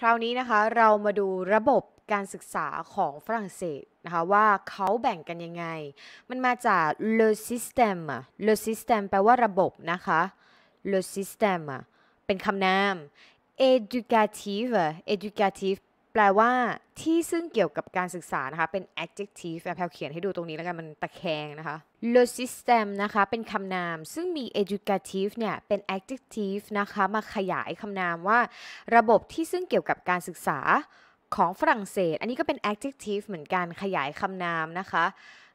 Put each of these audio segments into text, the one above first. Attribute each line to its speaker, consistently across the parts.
Speaker 1: คราวนี้นะคะ เรามาดูระบบการศึกษาของฝรั่งเศสนะคะ ว่าเขาแบ่งกันยังไง มันมาจาก le système le système แปลว่าระบบนะคะ le système เป็นคำนาม educative educative แปลว่าที่ซึ่งเกี่ยวกับการศึกษานะคะเป็น adjective แพลเขียนให้ดูตรงนี้แล้วกันมันตะแคงนะคะ le system นะคะเป็นคำนามซึ่งมี educative เนี่ยเป็น adjective นะคะมาขยายคำนามว่า ระบบที่ซึ่งเกี่ยวกับการศึกษาของฝรั่งเศส อันนี้ก็เป็น adjective เหมือนกันขยายคำนามนะคะ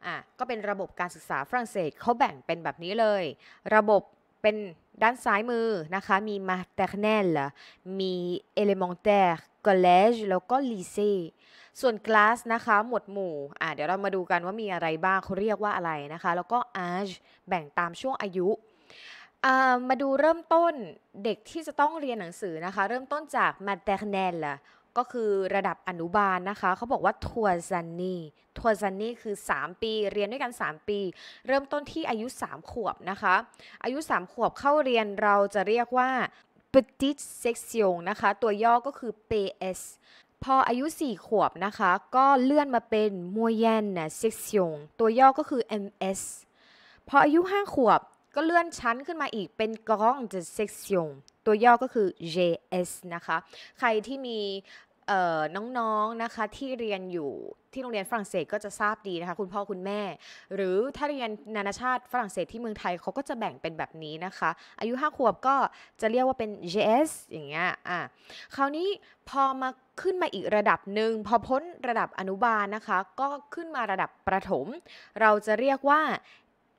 Speaker 1: อ่ะก็เป็นระบบการศึกษาฝรั่งเศสเขาแบ่งเป็นแบบนี้เลย ระบบเป็นด้านซ้ายมือนะคะมี maternelle มี e l e m e n t a i r e collège แล้วก็ lycée ส่วน class นะคะหมวดหมู่อ่าเดี๋ยวเรามาดูกันว่ามีอะไรบ้างเขาเรียกว่าอะไรนะคะ แล้วก็ age แบ่งตามช่วงอายุมาดูเริ่มต้นเด็กที่จะต้องเรียนหนังสือนะคะ เริ่มต้นจาก maternelle ก็คือระดับอนุบาลนะคะเขาบอกว่าทัวซันนี่ทัวซันนี่คือ 3 ปี เรียนด้วยกัน 3 ปี เริ่มต้นที่อายุ 3 ขวบนะคะ อายุ 3 ขวบเข้าเรียนเราจะเรียกว่า Petite Section นะคะตัวย่อก็คือ PS พออายุ 4 ขวบนะคะก็เลื่อนมาเป็น Moyenne Section ตัวย่อก็คือ MS พออายุ 5 ขวบก็เลื่อนชั้นขึ้นมาอีกเป็น g r a n d เ Section ตัวย่อก็คือ JS นะคะใครที่มีน้องๆนนะคะที่เรียนอยู่ที่โรงเรียนฝรั่งเศสก็จะทราบดีนะคะคุณพ่อคุณแม่ หรือถ้าเรียนนานาชาติฝรั่งเศสที่เมืองไทยเขาก็จะแบ่งเป็นแบบนี้นะคะอายุ5ขวบก็จะเรียกว่าเป็น JS อย่างเงี้ยอ่ะคราวนี้พอมาขึ้นมาอีกระดับหนึ่งพอพ้นระดับอนุบาลนะคะก็ขึ้นมาระดับประถม เราจะเรียกว่า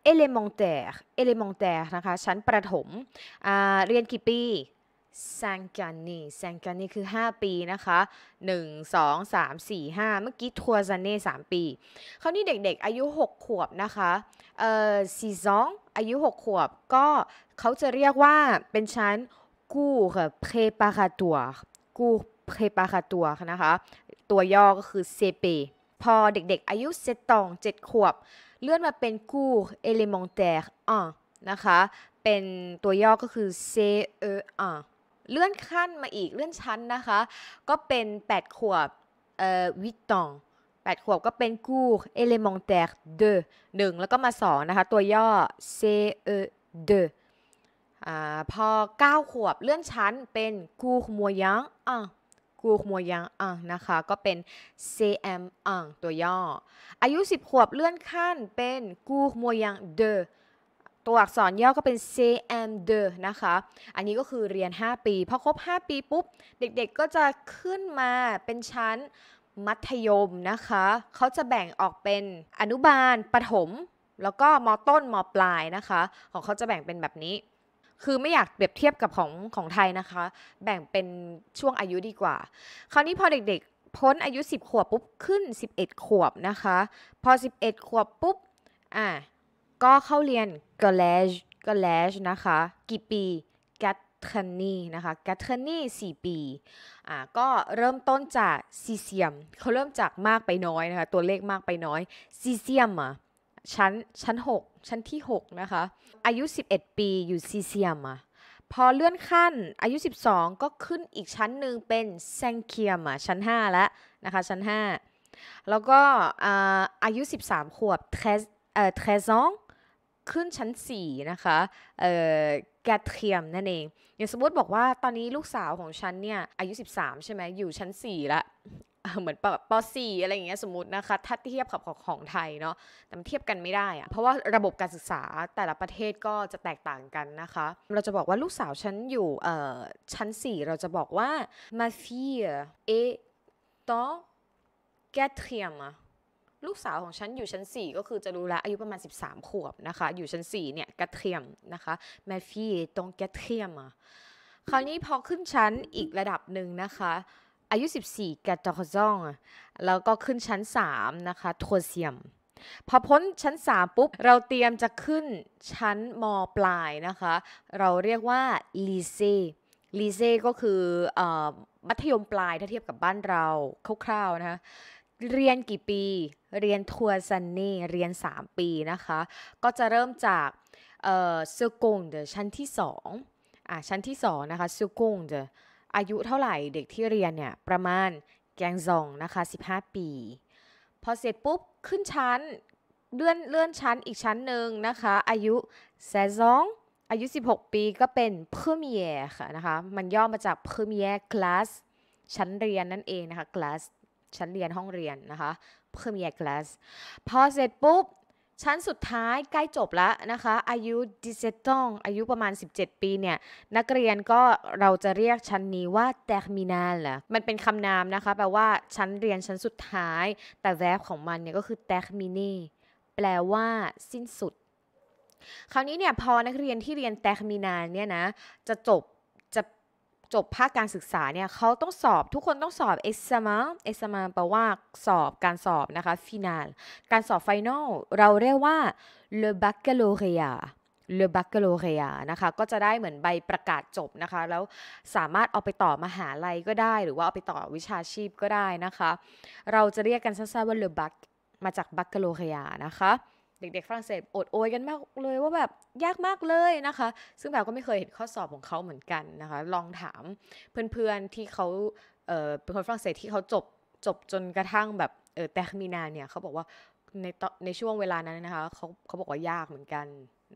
Speaker 1: เอเลมอง a ตร์เอเลมองแตร์นะคะชั้นประถมเรียนกี่ปีแซงกันนี่แซงกันนี่คือ5 ปีนะคะ1 2 3 4 5 เมื่อกี้ทัวร์ซันเน่3ปีคราวนี้เด็กๆ อายุ 6 ขวบนะคะเอ่อซีซอง อายุ 6 ขวบก็เขาจะเรียกว่าเป็นชั้นกู้ค่ะเพปาคาตัวกู้เพปาคาตัวนะคะตัวย่อก็คือเซเปพอเด็กๆ อายุเซตอง7ขวบ เลื่อนมาเป็นกู้เอเลมองเตกอ่ะนะคะเป็นตัวย่อก็คือ c e อเลื่อนขั้นมาอีกเลื่อนชั้นนะคะ ก็เป็น 8 ขวบเอ่อวิตองแปดขวบก็เป็นกูเอเลมองแตกเดหนึ่งแล้วก็มาสองนะคะ ตัวย่อซอเดอ่าพอ 9 ขวบเลื่อนชั้นเป็นกูมัวยังอ่ะกูมัวยังอ่ะนะคะ ก็เป็น CM อ่ะตัวย่อ อายุ 10 ขวบเลื่อนขั้นเป็นกูมัวยังเดอตัวอักษรย่อก็เป็น c m D นะคะ อันนี้ก็คือเรียน 5 ปี พอครบ 5 ปีปุ๊บ เด็กๆ ก็จะขึ้นมาเป็นชั้นมัธยมนะคะ เขาจะแบ่งออกเป็นอนุบาลประถมแล้วก็มต้น มปลายนะคะ ของเขาจะแบ่งเป็นแบบนี้ คือไม่อยากเปรียบเทียบกับของของไทยนะคะ แบ่งเป็นช่วงอายุดีกว่า คราวนี้พอเด็กๆ พ้นอายุ 10 ขวบปุ๊บ ขึ้น 11 ขวบนะคะ พอ 11 ขวบปุ๊บ อ่าก็เข้าเรียน college college นะคะ กี่ปี g a t t a n i นะคะ g a t t a n i ่ปีอ่าก็เริ่มต้นจากซีเซียมเขาเริ่มจากมากไปน้อยนะคะตัวเลขมากไปน้อยซีเซียมอ่ะชั้นชั้น6ชั้นที่6นะคะอายุ 11 ปีอยู่ซีเซียมอ่ะพอเลื่อนขั้นอายุ 12 ก็ขึ้นอีกชั้นหนึ่งเป็นแซงเคียมอ่ะชั้น5แล้วนะคะชั้น 5 แล้วก็อายุ 13 ขวบเทสเอ่อเทรซองขึ้นชั้น4นะคะ เอ่อแกเทียมนั่นเอง อย่างสมมติบอกว่าตอนนี้ลูกสาวของฉันเนี่ยอายุ 13 ใช่ไหม อยู่ชั้น4ละเหมือนปบบป .4 อะไรอย่างเงี้ยสมมตินะคะ ถ้าเทียบกับของของไทยเนาะแต่เทียบกันไม่ได้อะเพราะว่าระบบการศึกษาแต่ละประเทศก็จะแตกต่างกันนะคะ เราจะบอกว่าลูกสาวฉันอยู่ เอ่อ ชั้น 4 เราจะบอกว่า มาฟีเอตอ s t dans q u a ลูกสาวของฉันอยู่ชั้น 4ก็คือจะรู้ละอายุประมาณ 13 ขวบนะคะอยู่ชั้น4เนี่ยกระเทียมนะคะแมฟฟี่ตรงกระเทียมอ่ะคราวนี้พอขึ้นชั้นอีกระดับหนึ่งนะคะ อายุ 14กระจอกซ่องแล้วก็ขึ้นชั้น3นะคะโวเซียม พอพ้นชั้น3ปุ๊บ เราเตรียมจะขึ้นชั้นม ปลายนะคะเราเรียกว่าลีเซลีเซก็คืออมัธยมปลายถ้าเทียบกับบ้านเราคร่าวๆนะคะเรียนกี่ปี เรียนทัวร์ซันนี่เรียน 3 ปีนะคะ ก็จะเริ่มจากเอ่อซูกงเดชั้นที่2อ่ะชั้นที่2นะคะซูกงเดอายุเท่าไหร่เด็กที่เรียนเนี่ยประมาณแกงซองนะคะ15 ปี พอเสร็จปุ๊บขึ้นชั้นเลื่อนเลื่อนชั้นอีกชั้นหนึ่งนะคะอายุแซซองอายุ16 ปีก็เป็นเพื่มเแยค่ะนะคะ มันย่อมาจากเพื่มเแยคลาสชั้นเรียนนั่นเองนะคะคลาสชั้นเรียนห้องเรียนนะคะ premier class พอเสร็จปุ๊บชั้นสุดท้ายใกล้จบแล้วนะคะอายุดิเซตองอายุประมาณ 17 ปีเนี่ยนักเรียนก็เราจะเรียกชั้นนี้ว่า t e r m แหละมันเป็นคำนามนะคะแปลว่าชั้นเรียนชั้นสุดท้าย แต่แวบของมันเนี่ยก็คืออร์มินีแปลว่า สิ้นสุดคราวนี้เนี่ยพอนักเรียนที่เรียนแตกมีนาลเนี่ยนะจะจบจบภาคการศึกษาเนี่ยเขาต้องสอบทุกคนต้องสอบ เอสมาเอสมาแปลว่าสอบการสอบนะคะฟินาล การสอบไฟนอลเราเรียกว่า le baccalauréat le baccalauréat นะคะก็จะได้เหมือนใบประกาศจบนะคะแล้วสามารถเอาไปต่อมหาลัยก็ได้ หรือว่าเอาไปต่อวิชาชีพก็ได้นะคะ เราจะเรียกกันสั้นๆว่า le bac มาจาก baccalauréat นะคะเด็กๆฝรั่งเศสอดโอยกันมากเลย ว่าแบบยากมากเลยนะคะ ซึ่งแบบก็ไม่เคยเห็นข้อสอบของเขาเหมือนกันนะคะ ลองถามเพื่อนๆที่เขาเป็นคนฝรั่งเศสที่เขาจบ จบจนกระทั่งแบบเออแตคมีนาเนี่ยเขาบอกว่าในในช่วงเวลานั้นนะคะเขาเขาบอกว่ายากเหมือนกัน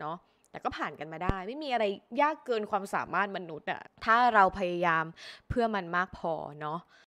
Speaker 1: เนาะแต่ก็ผ่านกันมาได้ ไม่มีอะไรยากเกินความสามารถมนุษย์อะถ้าเราพยายามเพื่อมันมากพอเนาะ